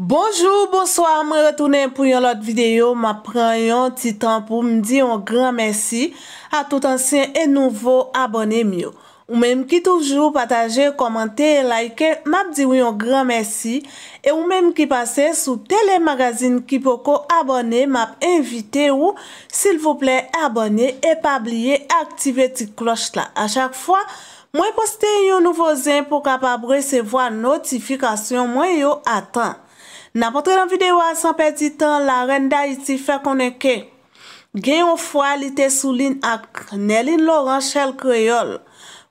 Bonjou, bonsoir, mwen retounen pou yon lot videyo, mwen pren yon ti tan pou mdi yon gran mersi a tout ansyen e nouvo abonem yo. Ou menm ki toujou pataje, komante, like, mwen ap di yon gran mersi, e ou menm ki pase sou telemagazin ki poko abone, mwen ap invite ou, sil vouple abone, e pabliye, aktive ti kloch la. A chak fwa, mwen poste yon nouvo zin pou kapabre se vwa notifikasyon mwen yon atan. Na potre nan videwa san peti tan la ren da iti fe konen ke genyon fwa li te sou lin ak Nelin Laurent Chelle Creole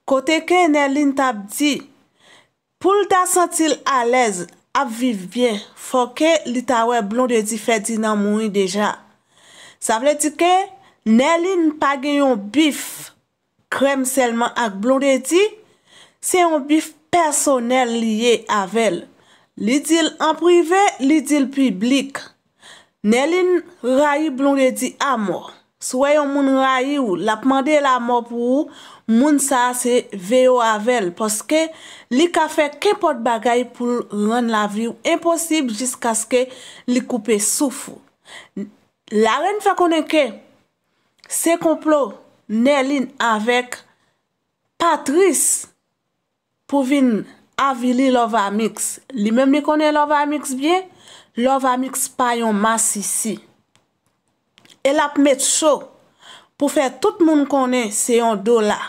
kote ke Nelin tap di pou lta sentil alez ap viv bien fwa ke li ta we blon de di fe di nan mouni deja. Sa vle di ke Nelin pa genyon bif krem selman ak blon de di se yon bif personel liye avel. Li dil an prive, li dil publik. Ne lin rayi blon redi a mor. Souwe yon moun rayi ou la pman de la mor pou ou, moun sa se veyo a vel. Poske li ka fe kepot bagay pou ren la viw imposib jiska ske li koupe soufou. La ren fe konen ke se komplo ne lin avek patris pou vin sa. avili Lovamix. Li mem li konen Lovamix byen, Lovamix pa yon mas isi. El ap met chou, pou fe tout moun konen se yon do la.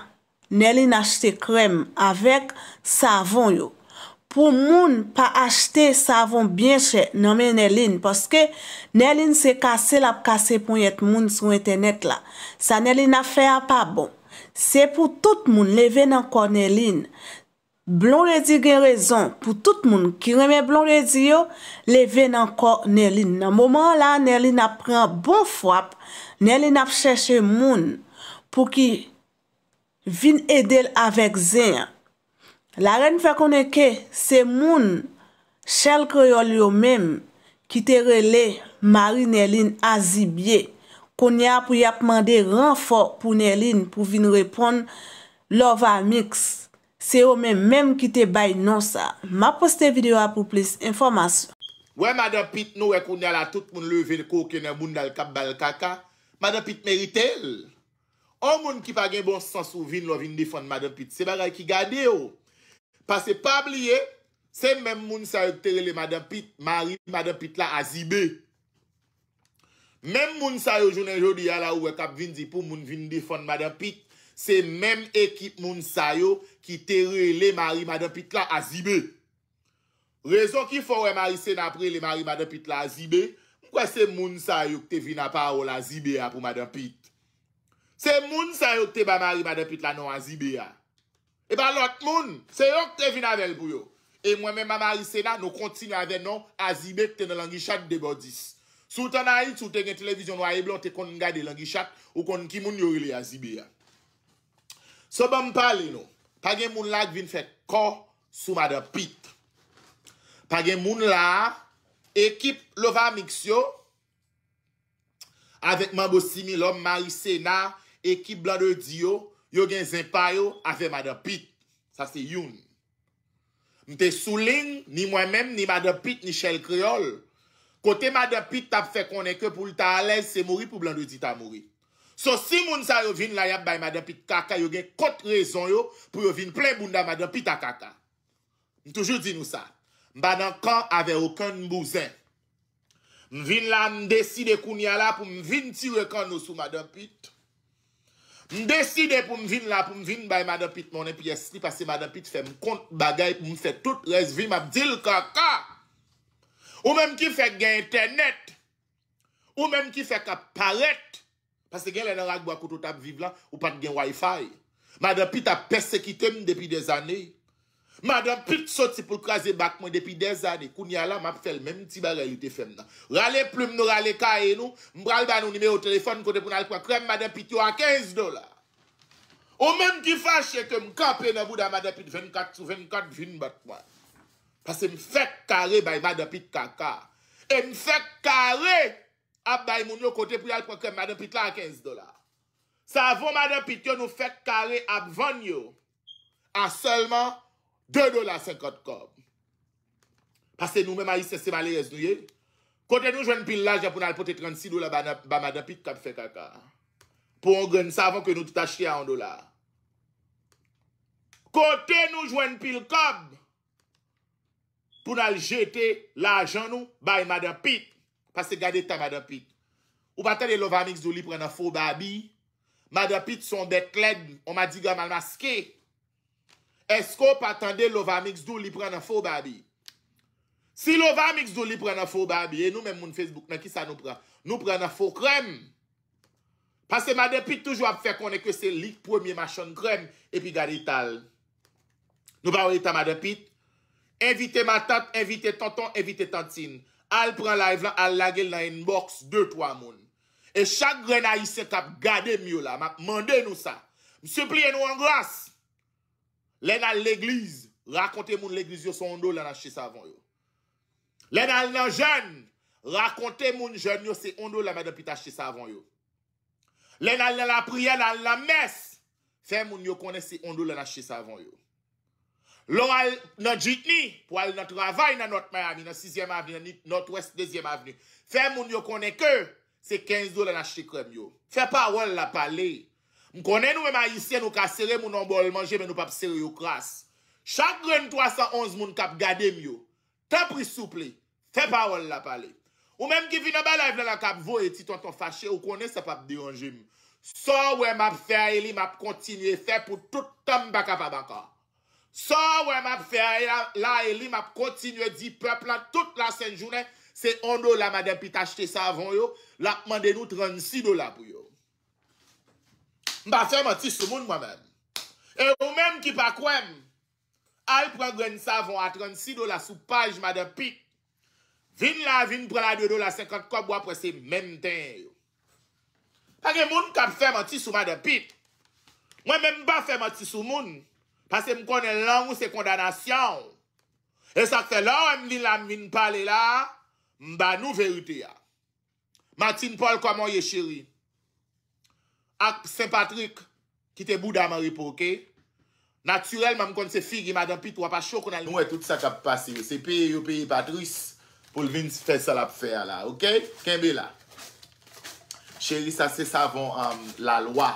Nelin achete krem avèk savon yo. Pou moun pa achete savon byen chè, nanmen Nelin, poske Nelin se kase, l ap kase pou yet moun sou internet la. Sa Nelin afè a pa bon. Se pou tout moun leve nan konen lin, Blon redi gen rezon pou tout moun ki reme blon redi yo, le ven anko Nerlin. Nan mouman la, Nerlin ap pre an bon fwap, Nerlin ap chèche moun pou ki vin edel avèk zè. La ren fè konen ke, se moun chèl kroyol yo mèm ki te rele Mari Nerlin azibye. Kon ya pou yap mande renfò pou Nerlin pou vin repon lova miks. Se yo men menm ki te bay nan sa, ma poste video a pou plis informasyon. Wey madan pit nou ekonde ala tout moun leve de kouke ne moun dal kap bal kaka, madan pit merite el. O moun ki pa gen bon sas ou vin lo vin difon madan pit, se bagay ki gade yo. Pase pabliye, se menm moun sa yo terele madan pit, marit madan pit la azibe. Menm moun sa yo jounen jodi ala ou ekap vin zipou moun vin difon madan pit, Se men ekip moun sayo ki te re le mari mada pit la azibe. Rezon ki fò wè mari sen apre le mari mada pit la azibe, mkwa se moun sayo ki te vina pa ou la azibe ya pou mada pit. Se moun sayo ki te ba mari mada pit la nou azibe ya. E ba lot moun, se yon ki te vina vel pou yo. E mwen men ba mari sen apre nou kontine aven nou azibe ki te nan langi chak de bodis. Soutan ayit, soutan gen televizyon waye blon, te kontin gade langi chak ou kontin ki moun yorile azibe ya. So bon mpa li nou, pagen moun la gvin fèk ko sou madapit. Pagen moun la, ekip lova miksyo, avèk man bo simi lom, ma yise na, ekip blan de diyo, yo gen zimpay yo, avè madapit. Sa se youn. Mte souling, ni mwen menm, ni madapit, ni chèl kriol. Kote madapit tap fèk konen ke pou lita alez, se mouri pou blan de di ta mouri. So si moun sa yo vin la yap bay mada pit kaka, yo gen kote rezon yo pou yo vin plen bunda mada pit a kaka. Toujou di nou sa. Mba nan kan ave okan mbouzen. Mvin la mdeside koun ya la pou mvin tire kan nou sou mada pit. Mdeside pou mvin la pou mvin bay mada pit moun epi ye sli pase mada pit fe mkont bagay pou mfe tout rezvi mabdil kaka. Ou menm ki fe gen tenet. Ou menm ki fe ka paret. Pase gen lè nan ragbo a koutou tab viv lan, ou pat gen wifi. Mada pit ap persekite m depi de zanè. Mada pit soti pou krasi bakman depi de zanè. Koun ya lan, map fel, mèm ti ba realite fem nan. Rale ploum nou rale ka e nou, mbral ban nou ni me ou telefon kote pou nal kwa krem, mada pit yo a 15 dola. Ou mèm ki fache ke m kapen avou da mada pit 24 sou 24 vin batman. Pase m fèk kare bay mada pit kaka. E m fèk kare! ap bay moun yo kote pou yal kwenke mada pit la a 15 dolar. Savon mada pit yo nou fèk kare ap vanyo a seulement 2 dolar 50 kob. Pase nou mèm a yi sè seman lè yèz nou yè. Kote nou jwen pil la jè pou nal pote 36 dolar ba mada pit kap fèk akar. Pou on gwen savon ke nou tout achte a 1 dolar. Kote nou jwen pil kob pou nal jète la jan nou bay mada pit Pase gade ta mada pit. Ou patande lova mix do li prena fo babi? Mada pit son bet led. On ma di ga mal maske. Esko patande lova mix do li prena fo babi? Si lova mix do li prena fo babi, e nou men moun Facebook nan ki sa nou prena? Nou prena fo krem. Pase mada pit toujwa ap fe konen ke se lik pou emye machon krem epi gade ital. Nou ba ouye ta mada pit. Evite matat, evite tantan, evite tantin. Al pren live la, al lage la in box 2-3 moun. E chak rena yise tap gade myo la. Ma mande nou sa. Mse plie nou an glas. Len al l'egliz. Rakonte moun l'egliz yo se ondo lana chisa avon yo. Len al nan jen. Rakonte moun jen yo se ondo lana pita chisa avon yo. Len al nan la priya nan la mes. Fè moun yo kone se ondo lana chisa avon yo. Lou al nan jitni pou al nan travay nan Not Miami, nan 6e avni, nan Not West 2e avni. Fè moun yo konen ke, se 15 do la nan chikre myo. Fè pa wol la pale. M konen nou men ma yise nou ka sere moun anbole manje men nou pap sere yo kras. Chak ren 311 moun kap gade myo. Tè prisouple. Fè pa wol la pale. Ou menm ki vi nan balay vle la kap vo eti ton ton fache, ou konen se pap dironje myo. Sò wè map fè a eli, map kontinye fè pou tout tam baka pa baka. Sa wè m ap fè aè la, la e li m ap kontinwe di pep la, tout la sen jounè, se on do la madèm pi tachte savon yo, la mande nou 36 dola pou yo. Mba fè m a ti sou moun mwa mèm. E ou mèm ki pa kwèm, al pran gren savon a 36 dola sou paj madèm pi, vin la vin pran la 2 dola 50 kob wap wè se mèm ten yo. Ake moun kap fè m a ti sou madèm pi, mwen mèm ba fè m a ti sou moun, Pase m konen lan ou se kondanasyon. E sakte lan ou m li lam min pale la, m banou verite ya. Matin Paul koman ye cheri. Akp Saint Patrick, ki te bouda m ripoke. Naturelman m konen se figi madan pit wapas chokonan. Nou e tout sa kap pase yo. Se pi yo pi patris pou l'vin se euh, fè sa la pou fè ya la. Ok? Ken be la? Cheri, sa se savon la loa.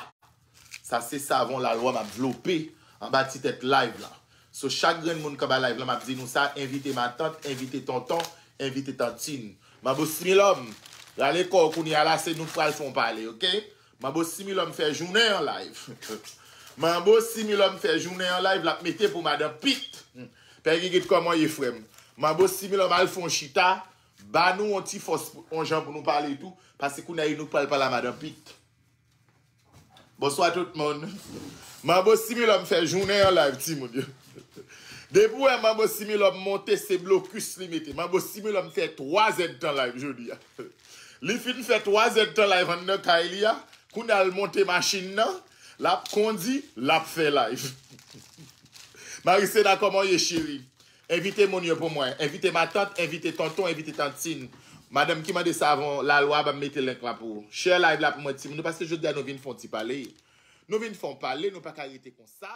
Sa se savon la loa m avlopi. An ba ti tet live la. So chagren moun kaba live la, map zin nou sa, invite ma tante, invite tonton, invite tantine. Man bo similom, rale kou kouni alase, nou pral fon pale, ok? Man bo similom fe jounen en live. Man bo similom fe jounen en live, lak mette pou madapit. Hmm. Per yi git koman ye frem. Man bo similom al fon chita, ban nou an ti fos, an jan pou nou pale tout, pase kouni ay nou pral pala madapit. Bo swa tout mon, man bo simi lom fe jounen yon live ti moun yo. De pouen man bo simi lom monte se blokus li meti, man bo simi lom fet wazen tan live jouni ya. Li fin fet wazen tan live an nan kaili e ya, koun al monte masin nan, lap kondi, lap fe live. Marise na koman ye chiri, evite moun yo pou mwen, evite ma tat, evite tanton, evite tantin. Madame Kimade Savon, la loi ba mette lenk la pou. Cher live la pou mwen ti moun. Nou pas se jouda nou vin fon ti pale. Nou vin fon pale, nou pa karite kon sa.